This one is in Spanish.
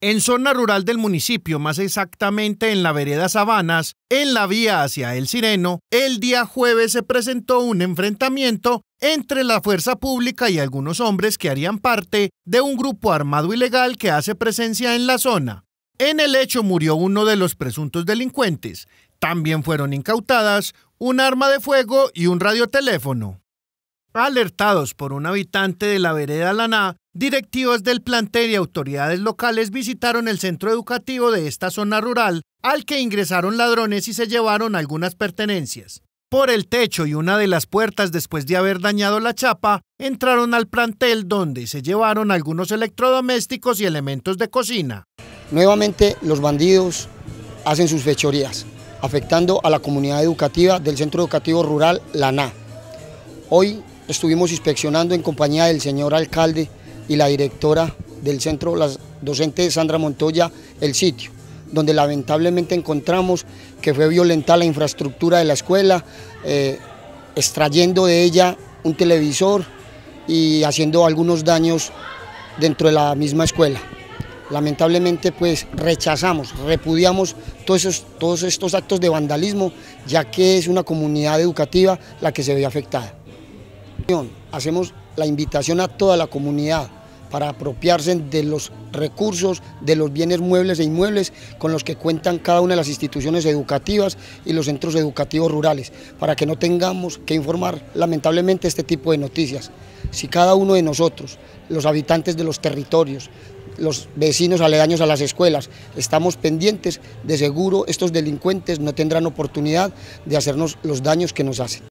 En zona rural del municipio, más exactamente en la vereda Sabanas, en la vía hacia El Sireno, el día jueves se presentó un enfrentamiento entre la fuerza pública y algunos hombres que harían parte de un grupo armado ilegal que hace presencia en la zona. En el hecho murió uno de los presuntos delincuentes. También fueron incautadas un arma de fuego y un radioteléfono. Alertados por un habitante de la vereda Laná, Directivas del plantel y autoridades locales visitaron el centro educativo de esta zona rural, al que ingresaron ladrones y se llevaron algunas pertenencias. Por el techo y una de las puertas después de haber dañado la chapa, entraron al plantel donde se llevaron algunos electrodomésticos y elementos de cocina. Nuevamente los bandidos hacen sus fechorías, afectando a la comunidad educativa del Centro Educativo Rural Laná. Hoy estuvimos inspeccionando en compañía del señor alcalde y la directora del centro, la docente Sandra Montoya, el sitio, donde lamentablemente encontramos que fue violenta la infraestructura de la escuela, eh, extrayendo de ella un televisor y haciendo algunos daños dentro de la misma escuela. Lamentablemente pues rechazamos, repudiamos todos, todos estos actos de vandalismo, ya que es una comunidad educativa la que se ve afectada. Hacemos la invitación a toda la comunidad para apropiarse de los recursos, de los bienes muebles e inmuebles con los que cuentan cada una de las instituciones educativas y los centros educativos rurales, para que no tengamos que informar lamentablemente este tipo de noticias. Si cada uno de nosotros, los habitantes de los territorios, los vecinos aledaños a las escuelas, estamos pendientes, de seguro estos delincuentes no tendrán oportunidad de hacernos los daños que nos hacen.